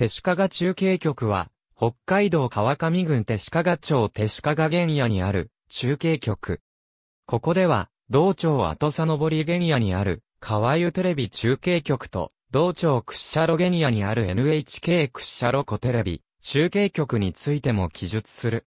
手鹿賀中継局は、北海道川上郡手鹿賀町手鹿賀原野にある中継局。ここでは、道庁後佐登原野にある川湯テレビ中継局と、道庁屈斜路原野にある NHK 屈斜路湖テレビ中継局についても記述する。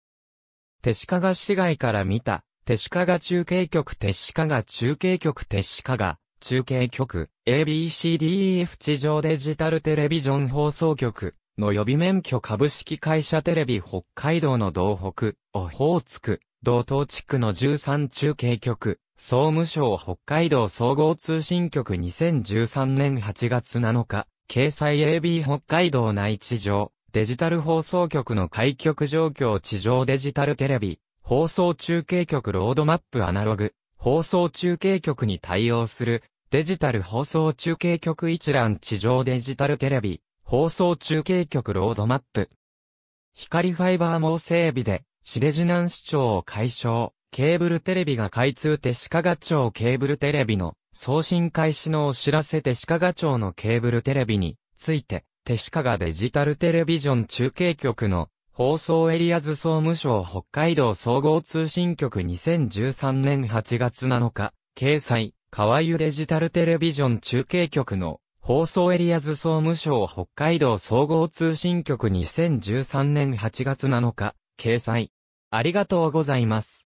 手鹿賀市街から見た、手鹿賀中継局手鹿賀中継局手鹿賀中継局。ABCDEF 地上デジタルテレビジョン放送局の予備免許株式会社テレビ北海道の道北、オホーツク、道東地区の13中継局、総務省北海道総合通信局2013年8月7日、掲載 AB 北海道内地上、デジタル放送局の開局状況地上デジタルテレビ、放送中継局ロードマップアナログ、放送中継局に対応するデジタル放送中継局一覧地上デジタルテレビ、放送中継局ロードマップ。光ファイバー網整備で、シレジナン市長を解消、ケーブルテレビが開通手鹿賀町ケーブルテレビの送信開始のお知らせ手鹿賀町のケーブルテレビについて、手鹿賀デジタルテレビジョン中継局の放送エリアズ総務省北海道総合通信局2013年8月7日、掲載、河湯デジタルテレビジョン中継局の放送エリアズ総務省北海道総合通信局2013年8月7日、掲載。ありがとうございます。